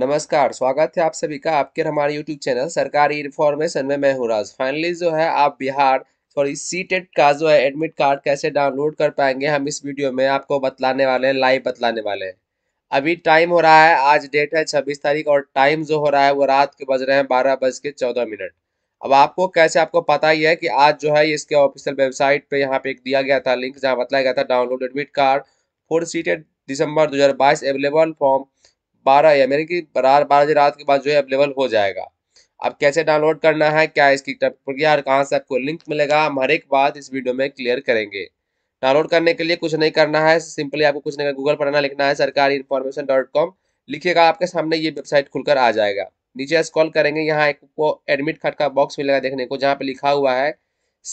नमस्कार स्वागत है आप सभी का आपके हमारे यूट्यूब चैनल सरकारी इन्फॉर्मेशन में मैं हुराज फाइनली जो है आप बिहार सॉरी सी टेट का जो है एडमिट कार्ड कैसे डाउनलोड कर पाएंगे हम इस वीडियो में आपको बतलाने वाले हैं लाइव बतलाने वाले हैं अभी टाइम हो रहा है आज डेट है छब्बीस तारीख और टाइम जो हो रहा है वो रात के बज रहे हैं बारह बज के चौदह मिनट अब आपको कैसे आपको पता ही है कि आज जो है इसके ऑफिशियल वेबसाइट पे यहाँ पे एक दिया गया था लिंक जहाँ बताया गया था download admit card for seated दिसंबर दो अवेलेबल फॉर्म बारह या यानी कि बारह बजे रात के बाद जो है अवेलेबल हो जाएगा अब कैसे डाउनलोड करना है क्या इसकी प्रक्रिया और कहाँ से आपको लिंक मिलेगा हम हर एक बात इस वीडियो में क्लियर करेंगे डाउनलोड करने के लिए कुछ नहीं करना है सिंपली आपको कुछ नहीं गूगल पर ना लिखना है सरकारी इन्फॉर्मेशन डॉट कॉम लिखिएगा आपके सामने ये वेबसाइट खुलकर आ जाएगा नीचे स्क्रॉल करेंगे यहाँ एक को एडमिट कार्ड का बॉक्स मिलेगा देखने को जहाँ पे लिखा हुआ है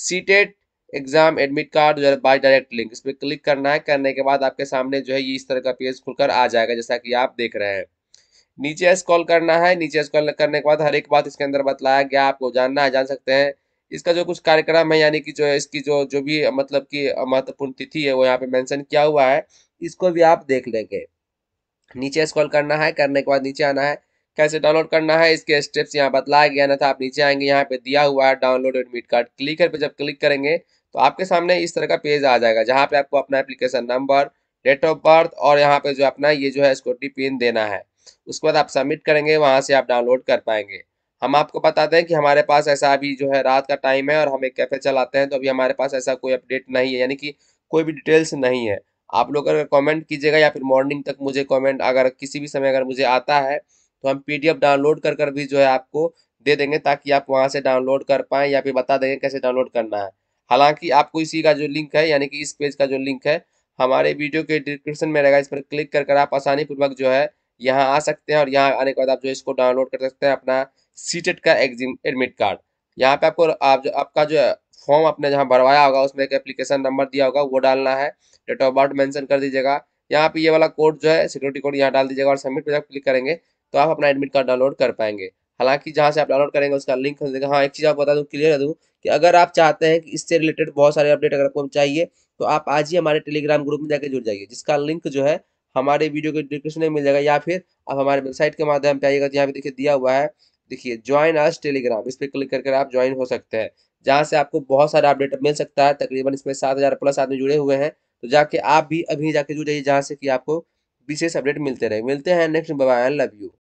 सीटेट एग्जाम एडमिट कार्ड जो है बाई डायरेक्ट लिंक इस पर क्लिक करना है करने के बाद आपके सामने जो है ये इस तरह का पेज खुलकर आ जाएगा जैसा कि आप देख रहे हैं नीचे स्कॉल करना है नीचे स्कॉल करने के बाद हर एक बात इसके अंदर बतलाया गया आपको जानना है जान सकते हैं इसका जो कुछ कार्यक्रम है यानी कि जो इसकी जो जो भी मतलब कि महत्वपूर्ण तिथि है वो यहाँ पे मेंशन किया हुआ है इसको भी आप देख लेंगे नीचे स्कॉल करना है करने के बाद नीचे आना है कैसे डाउनलोड करना है इसके स्टेप्स यहाँ बतलाया गया ना था आप नीचे आएंगे यहाँ पे दिया हुआ है डाउनलोड एडमिट कार्ड क्लिकर पे जब क्लिक करेंगे तो आपके सामने इस तरह का पेज आ जाएगा जहाँ पे आपको अपना application number date of birth और यहाँ पे जो अपना ये जो है स्कोटी पिन देना है उसके बाद आप सबमिट करेंगे वहाँ से आप डाउनलोड कर पाएंगे हम आपको बताते हैं कि हमारे पास ऐसा अभी जो है रात का टाइम है और हम एक कैफ़े चलाते हैं तो अभी हमारे पास ऐसा कोई अपडेट नहीं है यानी कि कोई भी डिटेल्स नहीं है आप लोग अगर कमेंट कीजिएगा या फिर मॉर्निंग तक मुझे कमेंट अगर किसी भी समय अगर मुझे आता है तो हम पीडीएफ डाउनलोड कर कर भी जो है आपको दे देंगे ताकि आप वहाँ से डाउनलोड कर पाएँ या फिर बता देंगे कैसे डाउनलोड करना है हालांकि आपको इसी का जो लिंक है यानी कि इस पेज का जो लिंक है हमारे वीडियो के डिस्क्रिप्शन में रहेगा इस पर क्लिक कर आप आसानी पूर्वक जो है यहाँ आ सकते हैं और यहाँ आने के बाद आप जो इसको डाउनलोड कर सकते हैं अपना सी का एग्जिम एडमिट कार्ड यहाँ पे आपको आप जो आपका जो फॉर्म आपने जहाँ भरवाया होगा उसमें एक एप्लीकेशन नंबर दिया होगा वो डालना है डेट ऑफ बर्थ मैंशन कर दीजिएगा यहाँ पे ये वाला कोड जो है सिक्योरिटी कोड यहाँ डाल दीजिएगा और सबमिट पर जब क्लिक करेंगे तो आप अपना एडमिट कार्ड डाउनलोड कर पाएंगे हालांकि जहाँ से आप डाउनलोड करेंगे उसका लिंक देगा हाँ एक चीज़ आपको बता दूँ क्लियर कर दूँ कि अगर आप चाहते हैं कि इससे रिलेटेड बहुत सारे अपडेट अगर आपको चाहिए तो आप आज ही हमारे टेलीग्राम ग्रुप में जाकर जुड़ जाइए जिसका लिंक जो है हमारे वीडियो के डिस्क्रिप्शन में मिल जाएगा या फिर आप हमारे वेबसाइट के माध्यम से आइएगा जहाँ पे देखिए दिया हुआ है देखिए ज्वाइन आज टेलीग्राम इस पर क्लिक करके आप ज्वाइन हो सकते हैं जहाँ से आपको बहुत सारा अपडेट मिल सकता है तकरीबन इसमें सात हज़ार प्लस आदमी जुड़े हुए हैं तो जाके आप भी अभी जाके जुड़ जाइए जहाँ से कि आपको विशेष अपडेट मिलते रहे मिलते हैं नेक्स्ट बाय लव यू